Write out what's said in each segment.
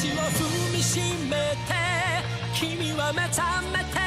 地を踏みしめて君は目覚めて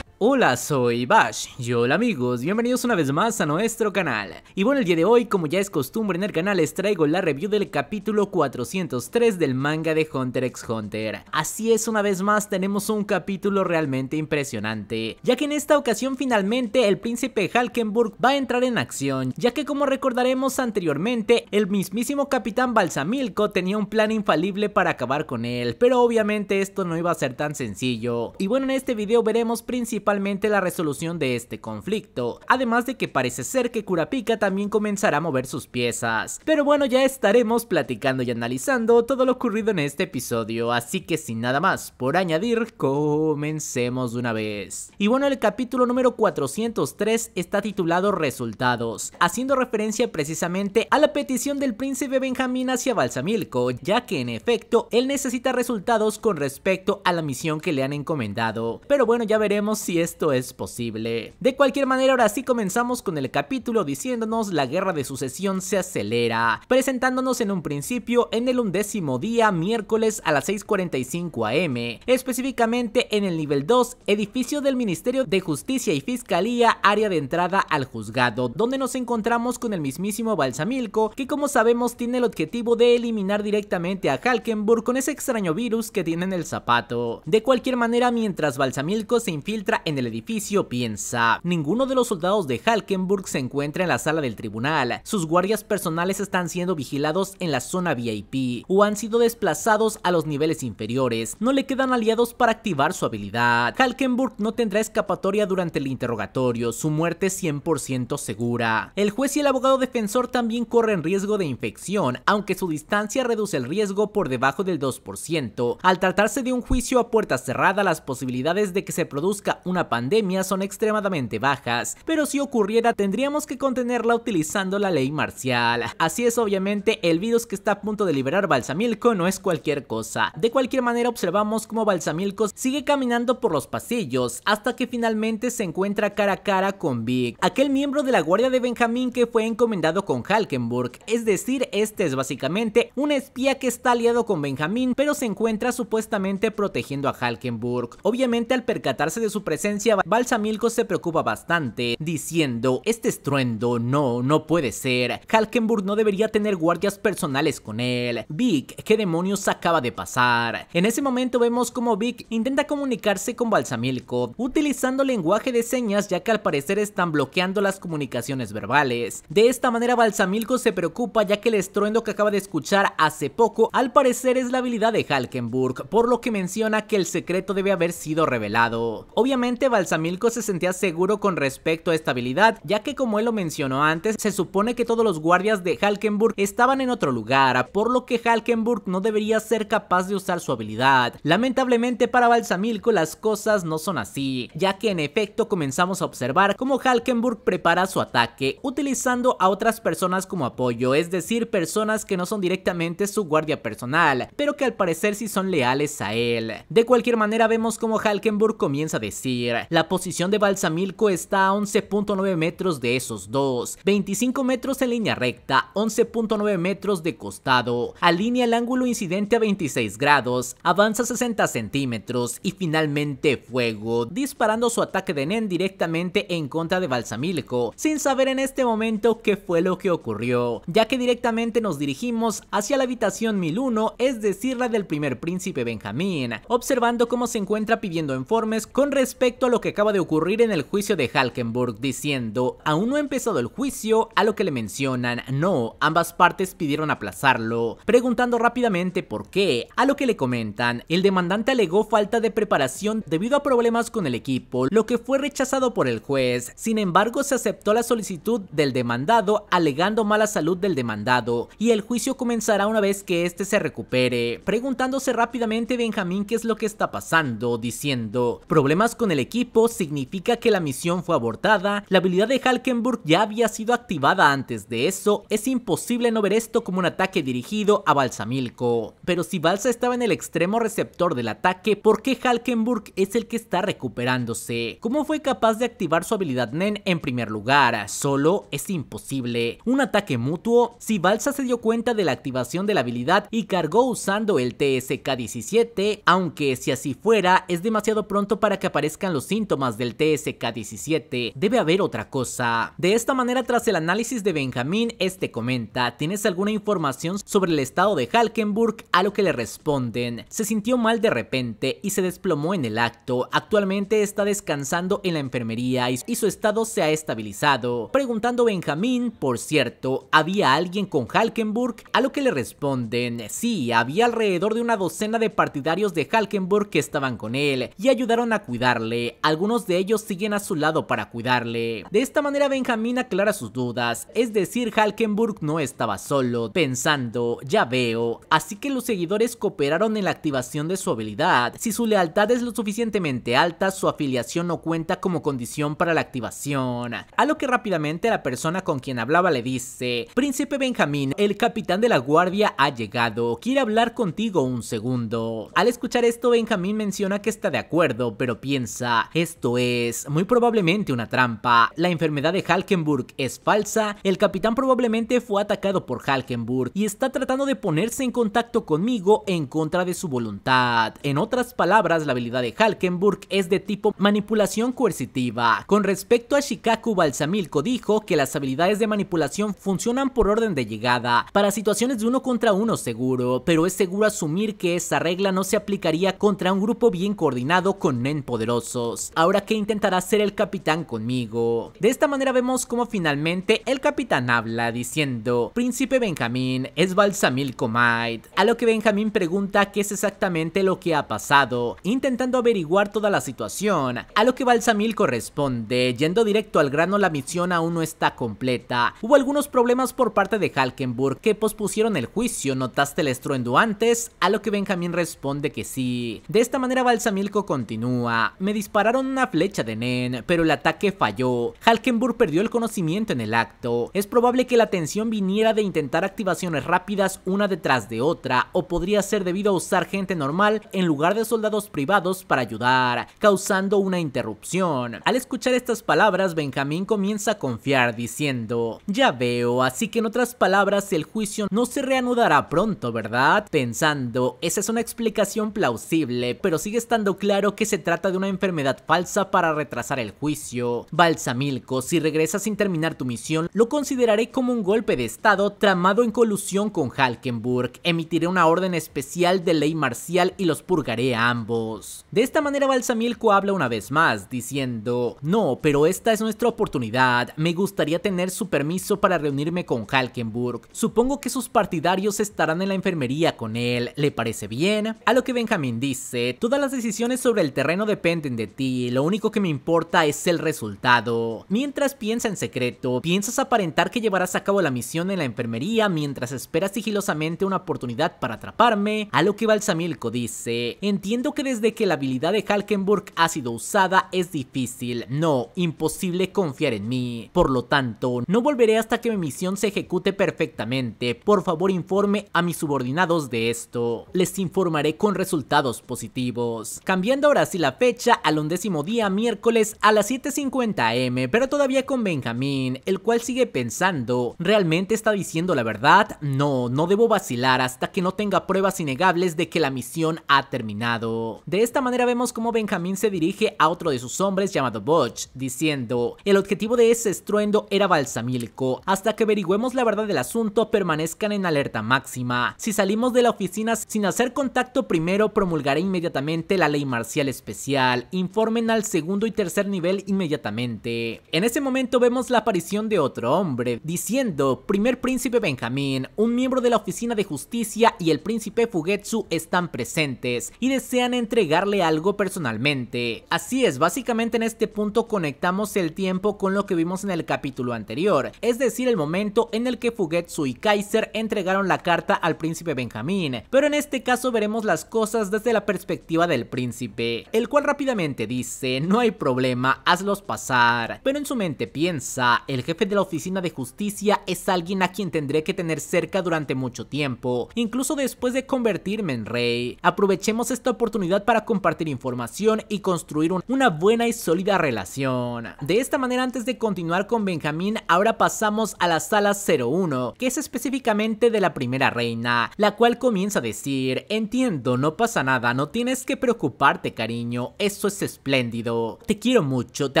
Hola, soy Bash. Y hola amigos, bienvenidos una vez más a nuestro canal. Y bueno, el día de hoy, como ya es costumbre en el canal, les traigo la review del capítulo 403 del manga de Hunter x Hunter. Así es, una vez más tenemos un capítulo realmente impresionante, ya que en esta ocasión finalmente el príncipe Halkenburg va a entrar en acción, ya que como recordaremos anteriormente, el mismísimo capitán Balsamilco tenía un plan infalible para acabar con él, pero obviamente esto no iba a ser tan sencillo. Y bueno, en este video veremos principalmente la resolución de este conflicto, además de que parece ser que Kurapika también comenzará a mover sus piezas. Pero bueno, ya estaremos platicando y analizando todo lo ocurrido en este episodio, así que sin nada más por añadir, comencemos de una vez. Y bueno, el capítulo número 403 está titulado Resultados, haciendo referencia precisamente a la petición del príncipe Benjamín hacia Balsamilco, ya que en efecto, él necesita resultados con respecto a la misión que le han encomendado. Pero bueno, ya veremos si esto es posible. De cualquier manera, ahora sí comenzamos con el capítulo diciéndonos la guerra de sucesión se acelera, presentándonos en un principio en el undécimo día, miércoles a las 6.45 am, específicamente en el nivel 2, edificio del Ministerio de Justicia y Fiscalía, área de entrada al juzgado, donde nos encontramos con el mismísimo Balsamilco, que como sabemos tiene el objetivo de eliminar directamente a Halkenburg con ese extraño virus que tiene en el zapato. De cualquier manera, mientras Balsamilco se infiltra en el edificio piensa. Ninguno de los soldados de Halkenburg se encuentra en la sala del tribunal. Sus guardias personales están siendo vigilados en la zona VIP o han sido desplazados a los niveles inferiores. No le quedan aliados para activar su habilidad. Halkenburg no tendrá escapatoria durante el interrogatorio, su muerte es 100% segura. El juez y el abogado defensor también corren riesgo de infección, aunque su distancia reduce el riesgo por debajo del 2%. Al tratarse de un juicio a puerta cerrada, las posibilidades de que se produzca un una pandemia son extremadamente bajas, pero si ocurriera tendríamos que contenerla utilizando la ley marcial. Así es obviamente el virus que está a punto de liberar Balsamilco no es cualquier cosa. De cualquier manera observamos cómo Balsamilco sigue caminando por los pasillos hasta que finalmente se encuentra cara a cara con Vic, aquel miembro de la guardia de Benjamín que fue encomendado con Halkenburg, es decir, este es básicamente un espía que está aliado con Benjamín pero se encuentra supuestamente protegiendo a Halkenburg. Obviamente al percatarse de su presencia Balsamilco se preocupa bastante, diciendo, este estruendo no, no puede ser, Halkenburg no debería tener guardias personales con él, Vic, ¿qué demonios acaba de pasar? En ese momento vemos como Vic intenta comunicarse con Balsamilco, utilizando lenguaje de señas ya que al parecer están bloqueando las comunicaciones verbales. De esta manera Balsamilco se preocupa ya que el estruendo que acaba de escuchar hace poco al parecer es la habilidad de Halkenburg, por lo que menciona que el secreto debe haber sido revelado. Obviamente Balsamilco se sentía seguro con respecto a esta habilidad, ya que como él lo mencionó antes, se supone que todos los guardias de Halkenburg estaban en otro lugar, por lo que Halkenburg no debería ser capaz de usar su habilidad. Lamentablemente para Balsamilco las cosas no son así, ya que en efecto comenzamos a observar cómo Halkenburg prepara su ataque, utilizando a otras personas como apoyo, es decir, personas que no son directamente su guardia personal, pero que al parecer sí son leales a él. De cualquier manera vemos cómo Halkenburg comienza a decir, la posición de Balsamilco está a 11.9 metros de esos dos, 25 metros en línea recta, 11.9 metros de costado, alinea el ángulo incidente a 26 grados, avanza 60 centímetros y finalmente fuego, disparando su ataque de Nen directamente en contra de Balsamilco, sin saber en este momento qué fue lo que ocurrió, ya que directamente nos dirigimos hacia la habitación 1001, es decir la del primer príncipe Benjamín, observando cómo se encuentra pidiendo informes con respecto a lo que acaba de ocurrir en el juicio de Halkenburg, diciendo, aún no ha empezado el juicio, a lo que le mencionan, no, ambas partes pidieron aplazarlo, preguntando rápidamente por qué, a lo que le comentan, el demandante alegó falta de preparación debido a problemas con el equipo, lo que fue rechazado por el juez, sin embargo se aceptó la solicitud del demandado alegando mala salud del demandado, y el juicio comenzará una vez que éste se recupere, preguntándose rápidamente Benjamín qué es lo que está pasando, diciendo, problemas con el equipo significa que la misión fue abortada, la habilidad de Halkenburg ya había sido activada antes de eso, es imposible no ver esto como un ataque dirigido a Balsamilco. Pero si Balsa estaba en el extremo receptor del ataque, ¿por qué Halkenburg es el que está recuperándose? ¿Cómo fue capaz de activar su habilidad Nen en primer lugar? Solo es imposible. ¿Un ataque mutuo? Si Balsa se dio cuenta de la activación de la habilidad y cargó usando el TSK-17, aunque si así fuera, es demasiado pronto para que aparezca los síntomas del TSK-17, debe haber otra cosa. De esta manera, tras el análisis de Benjamín, este comenta, ¿tienes alguna información sobre el estado de Halkenburg? A lo que le responden, se sintió mal de repente y se desplomó en el acto, actualmente está descansando en la enfermería y su estado se ha estabilizado. Preguntando Benjamín, por cierto, ¿había alguien con Halkenburg? A lo que le responden, sí, había alrededor de una docena de partidarios de Halkenburg que estaban con él y ayudaron a cuidarle algunos de ellos siguen a su lado para cuidarle. De esta manera Benjamín aclara sus dudas, es decir, Halkenburg no estaba solo, pensando, ya veo, así que los seguidores cooperaron en la activación de su habilidad. Si su lealtad es lo suficientemente alta, su afiliación no cuenta como condición para la activación. A lo que rápidamente la persona con quien hablaba le dice, Príncipe Benjamín, el capitán de la guardia ha llegado, quiere hablar contigo un segundo. Al escuchar esto, Benjamín menciona que está de acuerdo, pero piensa, esto es muy probablemente una trampa. La enfermedad de Halkenburg es falsa. El capitán probablemente fue atacado por Halkenburg y está tratando de ponerse en contacto conmigo en contra de su voluntad. En otras palabras, la habilidad de Halkenburg es de tipo manipulación coercitiva. Con respecto a Shikaku, Balsamilco dijo que las habilidades de manipulación funcionan por orden de llegada, para situaciones de uno contra uno seguro, pero es seguro asumir que esa regla no se aplicaría contra un grupo bien coordinado con Nen poderoso ahora que intentará ser el capitán conmigo. De esta manera vemos cómo finalmente el capitán habla diciendo, Príncipe Benjamín es Balsamilco Might. a lo que Benjamín pregunta qué es exactamente lo que ha pasado, intentando averiguar toda la situación, a lo que Balsamilco responde. yendo directo al grano la misión aún no está completa. Hubo algunos problemas por parte de Halkenburg que pospusieron el juicio, ¿notaste el estruendo antes? A lo que Benjamín responde que sí. De esta manera Balsamilco continúa, me dispararon una flecha de Nen, pero el ataque falló. Halkenburg perdió el conocimiento en el acto. Es probable que la tensión viniera de intentar activaciones rápidas una detrás de otra, o podría ser debido a usar gente normal en lugar de soldados privados para ayudar, causando una interrupción. Al escuchar estas palabras, Benjamín comienza a confiar diciendo, ya veo, así que en otras palabras el juicio no se reanudará pronto, ¿verdad? Pensando, esa es una explicación plausible, pero sigue estando claro que se trata de una enfermedad medad falsa para retrasar el juicio. Balsamilco, si regresas sin terminar tu misión, lo consideraré como un golpe de estado tramado en colusión con Halkenburg. Emitiré una orden especial de ley marcial y los purgaré a ambos. De esta manera Balsamilco habla una vez más, diciendo, no, pero esta es nuestra oportunidad, me gustaría tener su permiso para reunirme con Halkenburg. Supongo que sus partidarios estarán en la enfermería con él, ¿le parece bien? A lo que Benjamin dice, todas las decisiones sobre el terreno dependen de ti, lo único que me importa es el resultado. Mientras piensa en secreto, piensas aparentar que llevarás a cabo la misión en la enfermería mientras esperas sigilosamente una oportunidad para atraparme, a lo que Balsamilco dice, entiendo que desde que la habilidad de Halkenburg ha sido usada es difícil, no, imposible confiar en mí, por lo tanto, no volveré hasta que mi misión se ejecute perfectamente, por favor informe a mis subordinados de esto, les informaré con resultados positivos. Cambiando ahora sí la fecha a al undécimo día miércoles a las 7.50 M pero todavía con Benjamín, el cual sigue pensando, ¿realmente está diciendo la verdad? No, no debo vacilar hasta que no tenga pruebas innegables de que la misión ha terminado. De esta manera vemos cómo Benjamín se dirige a otro de sus hombres llamado Butch, diciendo, el objetivo de ese estruendo era balsamílico, hasta que averigüemos la verdad del asunto permanezcan en alerta máxima. Si salimos de la oficina sin hacer contacto primero promulgaré inmediatamente la ley marcial especial, y informen al segundo y tercer nivel inmediatamente. En ese momento vemos la aparición de otro hombre, diciendo, primer príncipe Benjamín, un miembro de la oficina de justicia y el príncipe Fugetsu están presentes y desean entregarle algo personalmente. Así es, básicamente en este punto conectamos el tiempo con lo que vimos en el capítulo anterior, es decir, el momento en el que Fugetsu y Kaiser entregaron la carta al príncipe Benjamín, pero en este caso veremos las cosas desde la perspectiva del príncipe, el cual rápidamente dice, no hay problema, hazlos pasar, pero en su mente piensa, el jefe de la oficina de justicia es alguien a quien tendré que tener cerca durante mucho tiempo, incluso después de convertirme en rey. Aprovechemos esta oportunidad para compartir información y construir una buena y sólida relación. De esta manera, antes de continuar con Benjamín, ahora pasamos a la sala 01, que es específicamente de la primera reina, la cual comienza a decir, entiendo, no pasa nada, no tienes que preocuparte cariño, eso es espléndido. Te quiero mucho, te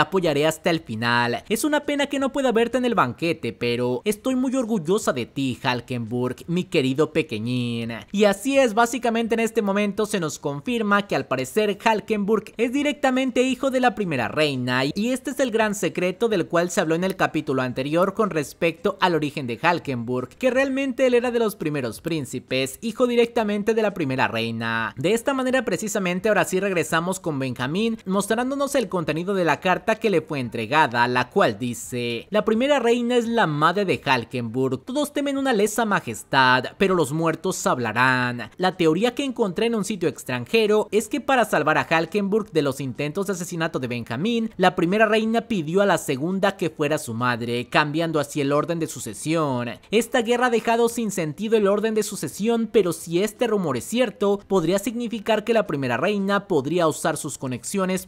apoyaré hasta el final. Es una pena que no pueda verte en el banquete, pero estoy muy orgullosa de ti, Halkenburg, mi querido pequeñín. Y así es, básicamente en este momento se nos confirma que al parecer Halkenburg es directamente hijo de la primera reina y este es el gran secreto del cual se habló en el capítulo anterior con respecto al origen de Halkenburg, que realmente él era de los primeros príncipes, hijo directamente de la primera reina. De esta manera precisamente ahora sí regresamos con Benjamín mostrándonos el contenido de la carta que le fue entregada, la cual dice, la primera reina es la madre de Halkenburg, todos temen una lesa majestad, pero los muertos hablarán. La teoría que encontré en un sitio extranjero es que para salvar a Halkenburg de los intentos de asesinato de Benjamín, la primera reina pidió a la segunda que fuera su madre, cambiando así el orden de sucesión. Esta guerra ha dejado sin sentido el orden de sucesión, pero si este rumor es cierto, podría significar que la primera reina podría usar sus conexiones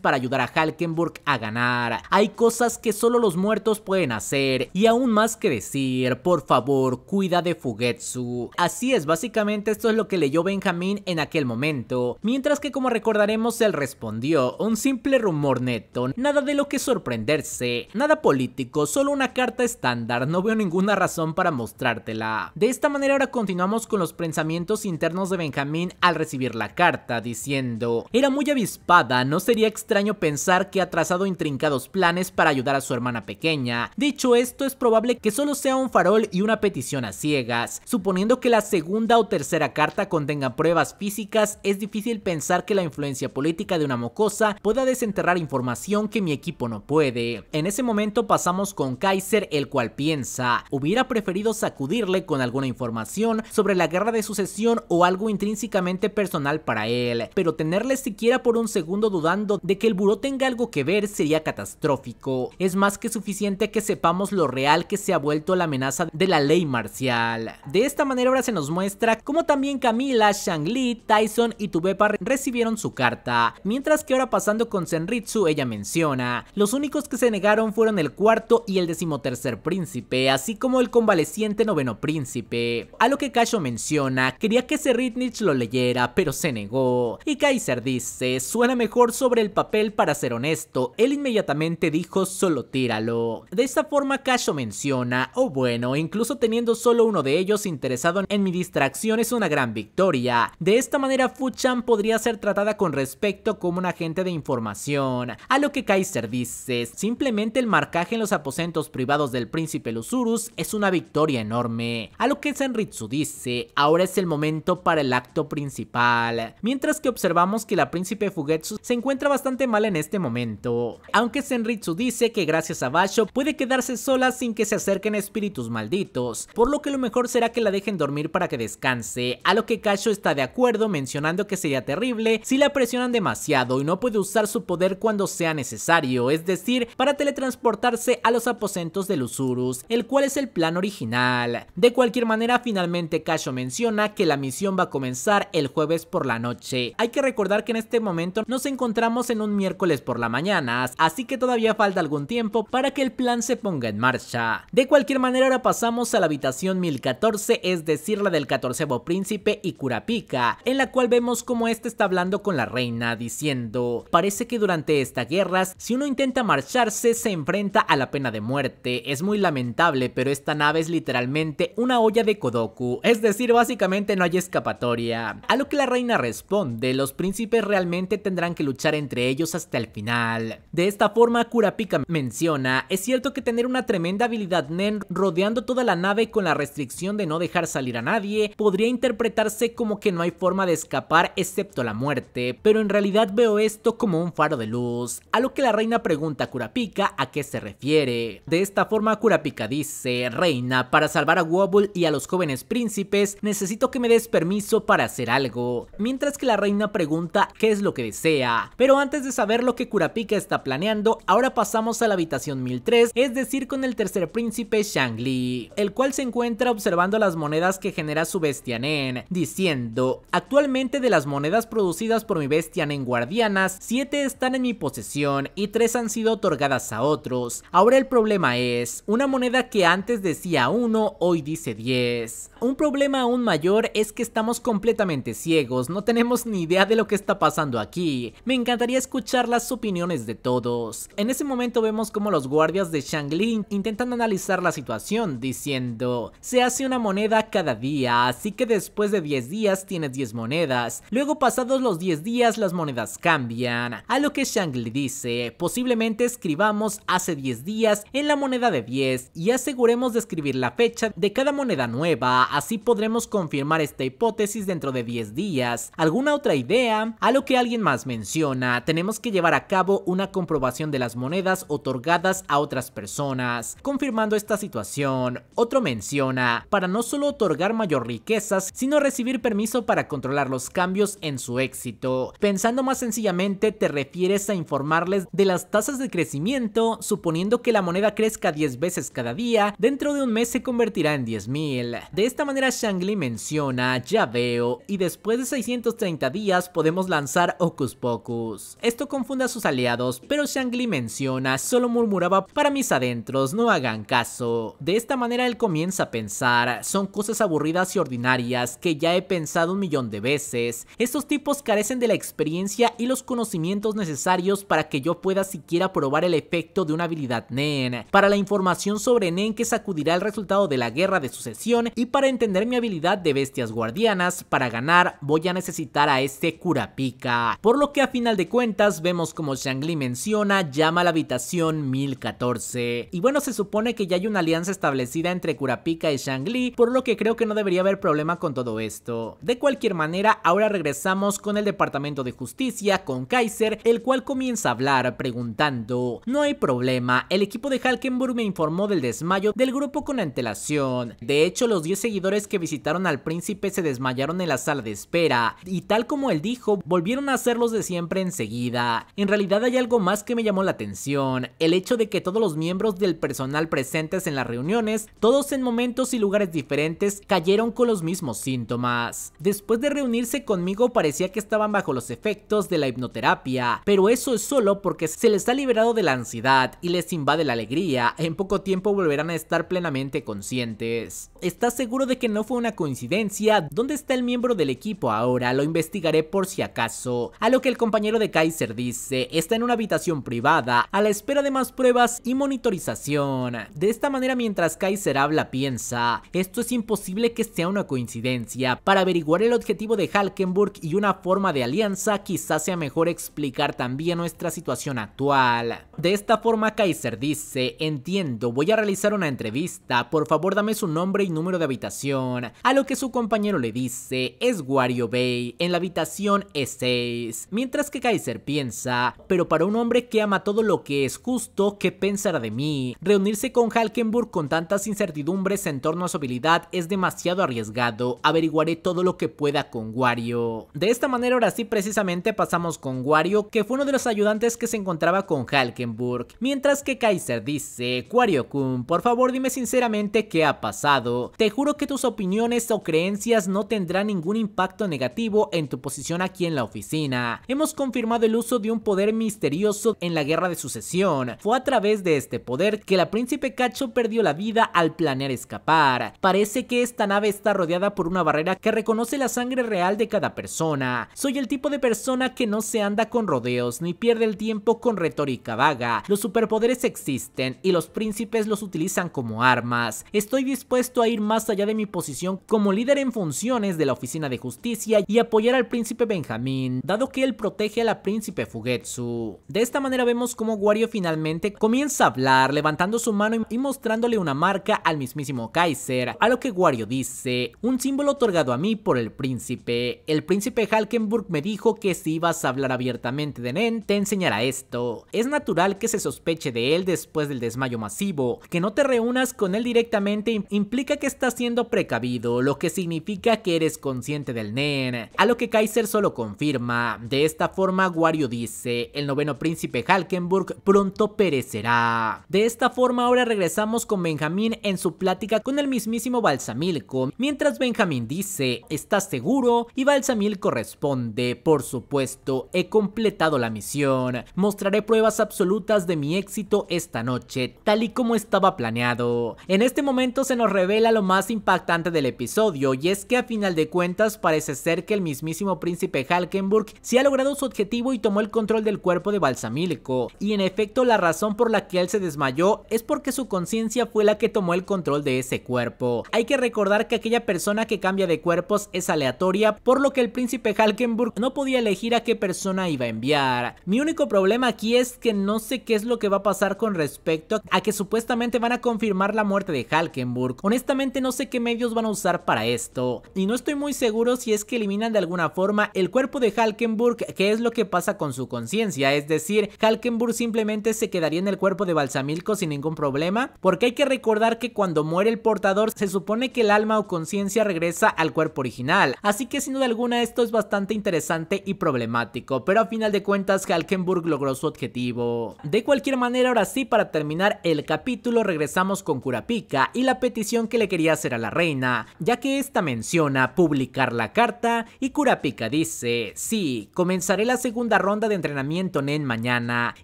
para ayudar a Halkenburg a ganar. Hay cosas que solo los muertos pueden hacer y aún más que decir, por favor, cuida de Fugetsu. Así es, básicamente esto es lo que leyó Benjamin en aquel momento, mientras que como recordaremos él respondió, un simple rumor neto, nada de lo que sorprenderse, nada político, solo una carta estándar, no veo ninguna razón para mostrártela. De esta manera ahora continuamos con los pensamientos internos de Benjamín al recibir la carta, diciendo, era muy avispada, no sé extraño pensar que ha trazado intrincados planes para ayudar a su hermana pequeña. Dicho esto, es probable que solo sea un farol y una petición a ciegas. Suponiendo que la segunda o tercera carta contenga pruebas físicas, es difícil pensar que la influencia política de una mocosa pueda desenterrar información que mi equipo no puede. En ese momento pasamos con Kaiser, el cual piensa, hubiera preferido sacudirle con alguna información sobre la guerra de sucesión o algo intrínsecamente personal para él, pero tenerle siquiera por un segundo dudando de que el buró tenga algo que ver sería catastrófico. Es más que suficiente que sepamos lo real que se ha vuelto la amenaza de la ley marcial. De esta manera ahora se nos muestra cómo también Camila, Shang-Li, Tyson y Tubepa recibieron su carta. Mientras que ahora pasando con Senritsu ella menciona, los únicos que se negaron fueron el cuarto y el decimotercer príncipe, así como el convaleciente noveno príncipe. A lo que Casho menciona, quería que Serritnich lo leyera, pero se negó. Y Kaiser dice, suena mejor sobre el papel para ser honesto, él inmediatamente dijo solo tíralo. De esta forma Casho menciona, o oh bueno, incluso teniendo solo uno de ellos interesado en mi distracción es una gran victoria. De esta manera Fuchan podría ser tratada con respecto como un agente de información. A lo que Kaiser dice, simplemente el marcaje en los aposentos privados del príncipe Lusurus es una victoria enorme. A lo que Senritsu dice, ahora es el momento para el acto principal. Mientras que observamos que la príncipe Fugetsu se encuentra bastante mal en este momento. Aunque Senritsu dice que gracias a Basho puede quedarse sola sin que se acerquen espíritus malditos, por lo que lo mejor será que la dejen dormir para que descanse, a lo que Kasho está de acuerdo mencionando que sería terrible si la presionan demasiado y no puede usar su poder cuando sea necesario, es decir, para teletransportarse a los aposentos los Lusurus, el cual es el plan original. De cualquier manera, finalmente Kasho menciona que la misión va a comenzar el jueves por la noche. Hay que recordar que en este momento no se encuentra en un miércoles por la mañana, así que todavía falta algún tiempo para que el plan se ponga en marcha. De cualquier manera ahora pasamos a la habitación 1014, es decir la del 14 príncipe y Curapica, en la cual vemos como este está hablando con la reina diciendo, parece que durante esta guerra si uno intenta marcharse se enfrenta a la pena de muerte, es muy lamentable pero esta nave es literalmente una olla de Kodoku, es decir básicamente no hay escapatoria. A lo que la reina responde, los príncipes realmente tendrán que luchar entre ellos hasta el final. De esta forma, Kurapika menciona, es cierto que tener una tremenda habilidad Nen rodeando toda la nave con la restricción de no dejar salir a nadie, podría interpretarse como que no hay forma de escapar excepto la muerte, pero en realidad veo esto como un faro de luz, a lo que la reina pregunta a Kurapika a qué se refiere. De esta forma Kurapika dice, reina, para salvar a Wobble y a los jóvenes príncipes, necesito que me des permiso para hacer algo, mientras que la reina pregunta qué es lo que desea, pero antes de saber lo que Kurapika está planeando, ahora pasamos a la habitación 1003, es decir con el tercer príncipe Shangli, el cual se encuentra observando las monedas que genera su bestia Nen, diciendo, actualmente de las monedas producidas por mi bestia Nen guardianas, 7 están en mi posesión y 3 han sido otorgadas a otros. Ahora el problema es, una moneda que antes decía 1, hoy dice 10. Un problema aún mayor es que estamos completamente ciegos, no tenemos ni idea de lo que está pasando aquí. Me encanta encantaría escuchar las opiniones de todos. En ese momento vemos como los guardias de Shang-Li intentan analizar la situación, diciendo, se hace una moneda cada día, así que después de 10 días tienes 10 monedas, luego pasados los 10 días las monedas cambian, a lo que Shang-Li dice, posiblemente escribamos hace 10 días en la moneda de 10 y aseguremos de escribir la fecha de cada moneda nueva, así podremos confirmar esta hipótesis dentro de 10 días. ¿Alguna otra idea? A lo que alguien más menciona, tenemos que llevar a cabo una comprobación de las monedas otorgadas a otras personas. Confirmando esta situación, otro menciona, para no solo otorgar mayor riquezas, sino recibir permiso para controlar los cambios en su éxito. Pensando más sencillamente, te refieres a informarles de las tasas de crecimiento, suponiendo que la moneda crezca 10 veces cada día, dentro de un mes se convertirá en 10.000. De esta manera Shangli menciona, ya veo, y después de 630 días podemos lanzar Ocus Pocus. Esto confunde a sus aliados, pero Shang-Li menciona, solo murmuraba para mis adentros, no hagan caso. De esta manera él comienza a pensar, son cosas aburridas y ordinarias que ya he pensado un millón de veces. Estos tipos carecen de la experiencia y los conocimientos necesarios para que yo pueda siquiera probar el efecto de una habilidad NEN, para la información sobre NEN que sacudirá el resultado de la guerra de sucesión y para entender mi habilidad de bestias guardianas, para ganar voy a necesitar a este curapica. Por lo que a final de cuentas, vemos como Shang-Li menciona, llama a la habitación 1014. Y bueno, se supone que ya hay una alianza establecida entre Kurapika y Shang-Li, por lo que creo que no debería haber problema con todo esto. De cualquier manera, ahora regresamos con el Departamento de Justicia, con Kaiser, el cual comienza a hablar, preguntando, no hay problema, el equipo de Halkenburg me informó del desmayo del grupo con antelación. De hecho, los 10 seguidores que visitaron al príncipe se desmayaron en la sala de espera, y tal como él dijo, volvieron a ser los de siempre en seguida. En realidad hay algo más que me llamó la atención, el hecho de que todos los miembros del personal presentes en las reuniones, todos en momentos y lugares diferentes, cayeron con los mismos síntomas. Después de reunirse conmigo parecía que estaban bajo los efectos de la hipnoterapia, pero eso es solo porque se les ha liberado de la ansiedad y les invade la alegría, en poco tiempo volverán a estar plenamente conscientes. ¿Estás seguro de que no fue una coincidencia? ¿Dónde está el miembro del equipo ahora? Lo investigaré por si acaso. A lo que el compañero de Kaiser dice, está en una habitación privada a la espera de más pruebas y monitorización. De esta manera mientras Kaiser habla piensa, esto es imposible que sea una coincidencia. Para averiguar el objetivo de Halkenburg y una forma de alianza, quizás sea mejor explicar también nuestra situación actual. De esta forma Kaiser dice, entiendo, voy a realizar una entrevista, por favor dame su nombre y número de habitación. A lo que su compañero le dice, es Wario Bay, en la habitación E6. Mientras que Kaiser piensa, pero para un hombre que ama todo lo que es justo, ¿qué pensará de mí? Reunirse con Halkenburg con tantas incertidumbres en torno a su habilidad es demasiado arriesgado, averiguaré todo lo que pueda con Wario. De esta manera ahora sí precisamente pasamos con Wario, que fue uno de los ayudantes que se encontraba con Halkenburg, mientras que Kaiser dice, Wario-kun, por favor dime sinceramente qué ha pasado, te juro que tus opiniones o creencias no tendrán ningún impacto negativo en tu posición aquí en la oficina. Hemos confirmado confirmado el uso de un poder misterioso en la guerra de sucesión. Fue a través de este poder que la príncipe Cacho perdió la vida al planear escapar. Parece que esta nave está rodeada por una barrera que reconoce la sangre real de cada persona. Soy el tipo de persona que no se anda con rodeos ni pierde el tiempo con retórica vaga. Los superpoderes existen y los príncipes los utilizan como armas. Estoy dispuesto a ir más allá de mi posición como líder en funciones de la Oficina de Justicia y apoyar al príncipe Benjamín, dado que él protege a la príncipe Fugetsu. De esta manera vemos cómo Wario finalmente comienza a hablar, levantando su mano y mostrándole una marca al mismísimo Kaiser, a lo que Wario dice, un símbolo otorgado a mí por el príncipe. El príncipe Halkenburg me dijo que si ibas a hablar abiertamente de Nen, te enseñará esto. Es natural que se sospeche de él después del desmayo masivo, que no te reúnas con él directamente implica que estás siendo precavido, lo que significa que eres consciente del Nen, a lo que Kaiser solo confirma. De esta forma Maguario dice, el noveno príncipe Halkenburg pronto perecerá. De esta forma, ahora regresamos con Benjamín en su plática con el mismísimo Balsamilco, mientras Benjamín dice, ¿estás seguro? Y Balsamilco responde, por supuesto, he completado la misión, mostraré pruebas absolutas de mi éxito esta noche, tal y como estaba planeado. En este momento se nos revela lo más impactante del episodio, y es que a final de cuentas parece ser que el mismísimo príncipe Halkenburg se ha logrado su objetivo y tomó el control del cuerpo de Balsamílico. Y en efecto la razón por la que él se desmayó es porque su conciencia fue la que tomó el control de ese cuerpo. Hay que recordar que aquella persona que cambia de cuerpos es aleatoria, por lo que el príncipe Halkenburg no podía elegir a qué persona iba a enviar. Mi único problema aquí es que no sé qué es lo que va a pasar con respecto a que supuestamente van a confirmar la muerte de Halkenburg. Honestamente no sé qué medios van a usar para esto. Y no estoy muy seguro si es que eliminan de alguna forma el cuerpo de Halkenburg, que es lo qué pasa con su conciencia, es decir, Halkenburg simplemente se quedaría en el cuerpo de Balsamilco sin ningún problema, porque hay que recordar que cuando muere el portador se supone que el alma o conciencia regresa al cuerpo original, así que sin duda alguna esto es bastante interesante y problemático, pero a final de cuentas Halkenburg logró su objetivo. De cualquier manera, ahora sí, para terminar el capítulo regresamos con Kurapika y la petición que le quería hacer a la reina, ya que esta menciona publicar la carta y Kurapika dice, sí, comenzaré la segunda ronda de entrenamiento NEN mañana.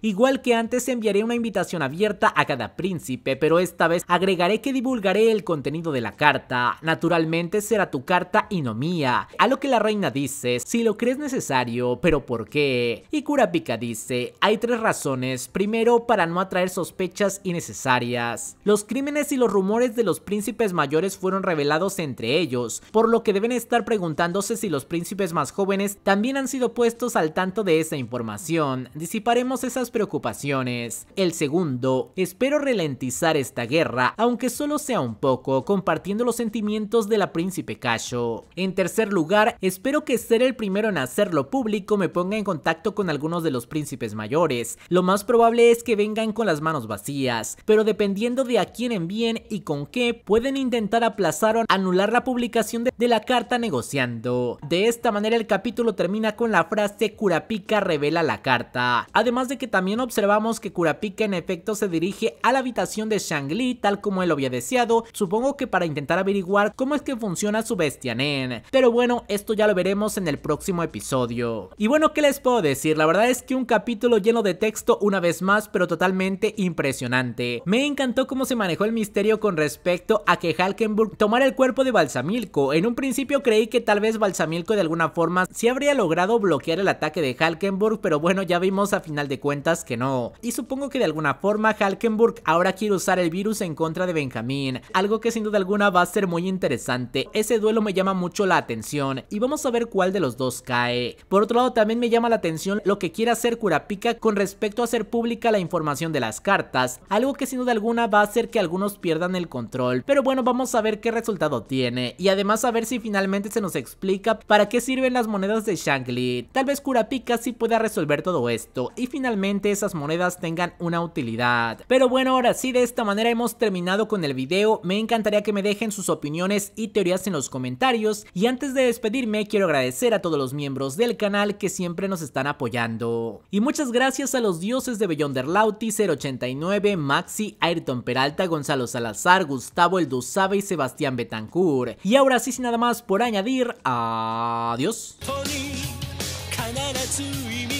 Igual que antes enviaré una invitación abierta a cada príncipe, pero esta vez agregaré que divulgaré el contenido de la carta. Naturalmente será tu carta y no mía. A lo que la reina dice, si lo crees necesario, pero ¿por qué? Y Kurapika dice, hay tres razones. Primero, para no atraer sospechas innecesarias. Los crímenes y los rumores de los príncipes mayores fueron revelados entre ellos, por lo que deben estar preguntándose si los príncipes más jóvenes también han sido puestos al tanto de esa información, disiparemos esas preocupaciones. El segundo, espero ralentizar esta guerra, aunque solo sea un poco, compartiendo los sentimientos de la príncipe Casho. En tercer lugar, espero que ser el primero en hacerlo público me ponga en contacto con algunos de los príncipes mayores. Lo más probable es que vengan con las manos vacías, pero dependiendo de a quién envíen y con qué, pueden intentar aplazar o anular la publicación de, la carta negociando. De esta manera el capítulo termina con la frase cura pica revela la carta. Además de que también observamos que Kurapika en efecto se dirige a la habitación de Shang-Li tal como él lo había deseado, supongo que para intentar averiguar cómo es que funciona su bestia Nen. Pero bueno, esto ya lo veremos en el próximo episodio. Y bueno, ¿qué les puedo decir? La verdad es que un capítulo lleno de texto una vez más, pero totalmente impresionante. Me encantó cómo se manejó el misterio con respecto a que Halkenburg tomara el cuerpo de Balsamilco. En un principio creí que tal vez Balsamilco de alguna forma sí habría logrado bloquear el ataque de Halkenburg, pero bueno, ya vimos a final de cuentas que no. Y supongo que de alguna forma Halkenburg ahora quiere usar el virus en contra de Benjamín, algo que sin duda alguna va a ser muy interesante. Ese duelo me llama mucho la atención y vamos a ver cuál de los dos cae. Por otro lado, también me llama la atención lo que quiere hacer Kurapika con respecto a hacer pública la información de las cartas, algo que sin duda alguna va a hacer que algunos pierdan el control. Pero bueno, vamos a ver qué resultado tiene y además a ver si finalmente se nos explica para qué sirven las monedas de Shangli. Tal vez Kurapika casi pueda resolver todo esto y finalmente esas monedas tengan una utilidad. Pero bueno, ahora sí, de esta manera hemos terminado con el video. Me encantaría que me dejen sus opiniones y teorías en los comentarios. Y antes de despedirme, quiero agradecer a todos los miembros del canal que siempre nos están apoyando. Y muchas gracias a los dioses de Beyonder Lauti, 089, Maxi, Ayrton Peralta, Gonzalo Salazar, Gustavo El Sabe y Sebastián Betancourt. Y ahora sí, sin nada más por añadir, adiós. らつい